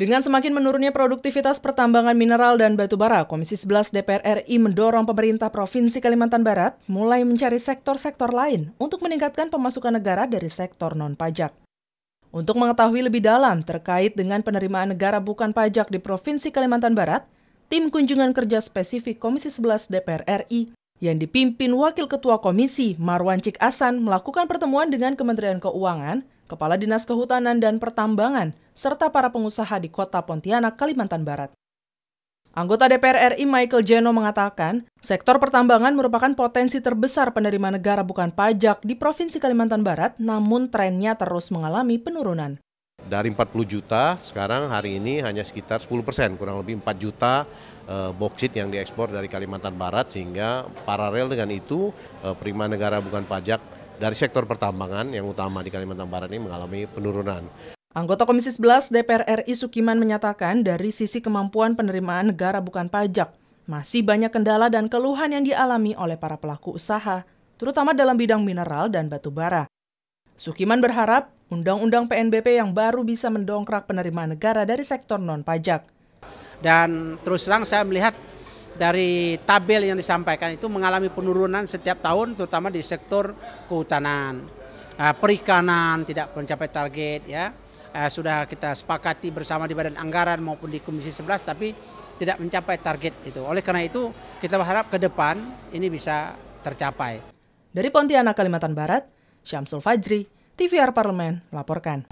Dengan semakin menurunnya produktivitas pertambangan mineral dan batu bara, Komisi 11 DPR RI mendorong pemerintah Provinsi Kalimantan Barat mulai mencari sektor-sektor lain untuk meningkatkan pemasukan negara dari sektor non-pajak. Untuk mengetahui lebih dalam terkait dengan penerimaan negara bukan pajak di Provinsi Kalimantan Barat, tim kunjungan kerja spesifik Komisi 11 DPR RI yang dipimpin Wakil Ketua Komisi Marwan Cik Asan melakukan pertemuan dengan Kementerian Keuangan Kepala Dinas Kehutanan dan Pertambangan, serta para pengusaha di kota Pontianak, Kalimantan Barat. Anggota DPR RI Michael Jeno mengatakan, sektor pertambangan merupakan potensi terbesar penerima negara bukan pajak di Provinsi Kalimantan Barat, namun trennya terus mengalami penurunan. Dari 40 juta, sekarang hari ini hanya sekitar 10 persen, kurang lebih 4 juta e, boksit yang diekspor dari Kalimantan Barat, sehingga paralel dengan itu e, eh, prima negara bukan pajak dari sektor pertambangan yang utama di Kalimantan Barat ini mengalami penurunan. Anggota Komisi 11 DPR RI Sukiman menyatakan dari sisi kemampuan penerimaan negara bukan pajak, masih banyak kendala dan keluhan yang dialami oleh para pelaku usaha, terutama dalam bidang mineral dan batu bara. Sukiman berharap Undang-Undang PNBP yang baru bisa mendongkrak penerimaan negara dari sektor non-pajak. Dan terus terang saya melihat dari tabel yang disampaikan itu mengalami penurunan setiap tahun terutama di sektor kehutanan ah, perikanan tidak mencapai target ya ah, sudah kita sepakati bersama di badan anggaran maupun di komisi 11 tapi tidak mencapai target itu oleh karena itu kita berharap ke depan ini bisa tercapai dari Pontianak Kalimantan Barat Syamsul Fajri TVR Parlemen melaporkan